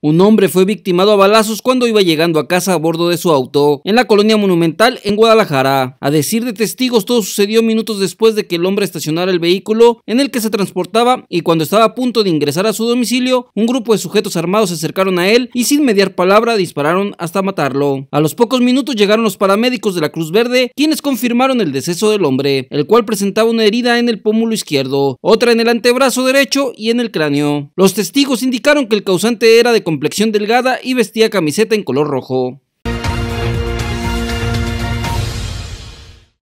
Un hombre fue victimado a balazos cuando iba llegando a casa a bordo de su auto en la colonia monumental en Guadalajara. A decir de testigos, todo sucedió minutos después de que el hombre estacionara el vehículo en el que se transportaba y cuando estaba a punto de ingresar a su domicilio, un grupo de sujetos armados se acercaron a él y sin mediar palabra dispararon hasta matarlo. A los pocos minutos llegaron los paramédicos de la Cruz Verde, quienes confirmaron el deceso del hombre, el cual presentaba una herida en el pómulo izquierdo, otra en el antebrazo derecho y en el cráneo. Los testigos indicaron que el causante era de complexión delgada y vestía camiseta en color rojo.